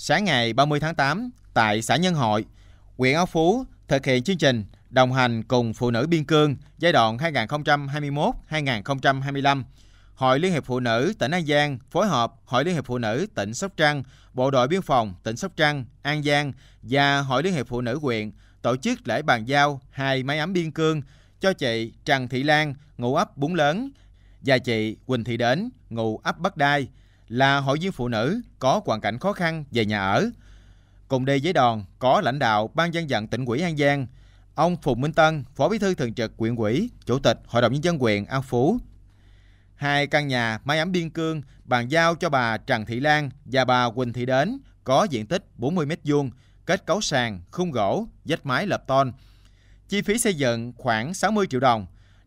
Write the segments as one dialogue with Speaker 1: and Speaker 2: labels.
Speaker 1: sáng ngày 30 tháng 8 tại xã Nhân Hội, huyện Âu Phú thực hiện chương trình đồng hành cùng phụ nữ biên cương giai đoạn 2021-2025. Hội Liên hiệp Phụ nữ tỉnh An Giang phối hợp Hội Liên hiệp Phụ nữ tỉnh Sóc Trăng, Bộ đội Biên phòng tỉnh Sóc Trăng, An Giang và Hội Liên hiệp Phụ nữ huyện tổ chức lễ bàn giao hai máy ấm biên cương cho chị Trần Thị Lan, ngụ ấp Búng Lớn, và chị Quỳnh Thị Đến, ngụ ấp Bắc Đai, là hội viên phụ nữ có hoàn cảnh khó khăn về nhà ở. Cùng đi với đoàn có lãnh đạo Ban dân vận tỉnh ủy An Giang, ông Phùng Minh Tân, Phó Bí thư Thường trực huyện ủy, Chủ tịch Hội đồng Nhân dân huyện An Phú. Hai căn nhà mái ấm biên cương bàn giao cho bà Trần Thị Lan và bà Quỳnh Thị Đến có diện tích 40 m vuông, kết cấu sàn, khung gỗ, vách mái lợp tôn. Chi phí xây dựng khoảng 60 triệu đồng.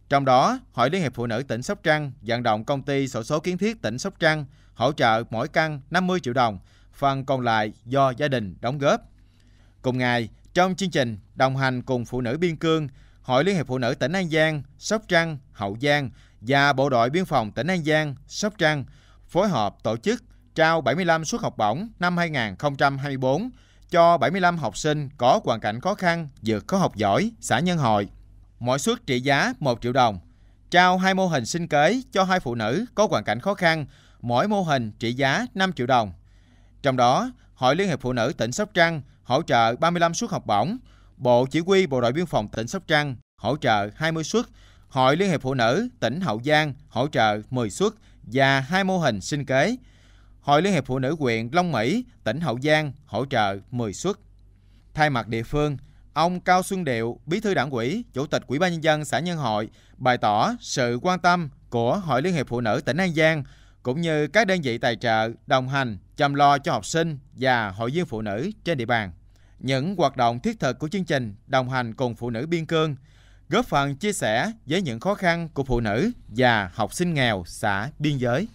Speaker 1: Trong đó, Hội Liên hiệp Phụ nữ tỉnh Sóc Trăng vận động công ty sổ số kiến thiết tỉnh Sóc Trăng hỗ trợ mỗi căn 50 triệu đồng, phần còn lại do gia đình đóng góp. Cùng ngày, trong chương trình đồng hành cùng phụ nữ biên cương, Hội Liên hiệp Phụ nữ tỉnh An Giang, Sóc Trăng, Hậu Giang và Bộ đội Biên phòng tỉnh An Giang, Sóc Trăng phối hợp tổ chức trao 75 suất học bổng năm 2024 cho 75 học sinh có hoàn cảnh khó khăn vượt khó học giỏi xã Nhân Hội. Mỗi suất trị giá 1 triệu đồng. Trao hai mô hình sinh kế cho hai phụ nữ có hoàn cảnh khó khăn mỗi mô hình trị giá 5 triệu đồng. Trong đó, Hội Liên hiệp Phụ nữ tỉnh Sóc Trăng hỗ trợ 35 suất học bổng, Bộ Chỉ huy Bộ đội Biên phòng tỉnh Sóc Trăng hỗ trợ 20 suất, Hội Liên hiệp Phụ nữ tỉnh Hậu Giang hỗ trợ 10 suất và hai mô hình sinh kế. Hội Liên hiệp Phụ nữ huyện Long Mỹ, tỉnh Hậu Giang hỗ trợ 10 suất. Thay mặt địa phương, ông Cao Xuân Điệu, Bí thư Đảng ủy, Chủ tịch Ủy ban nhân dân xã Nhân Hội bày tỏ sự quan tâm của Hội Liên hiệp Phụ nữ tỉnh An Giang cũng như các đơn vị tài trợ đồng hành chăm lo cho học sinh và hội viên phụ nữ trên địa bàn. Những hoạt động thiết thực của chương trình đồng hành cùng phụ nữ biên cương góp phần chia sẻ với những khó khăn của phụ nữ và học sinh nghèo xã biên giới.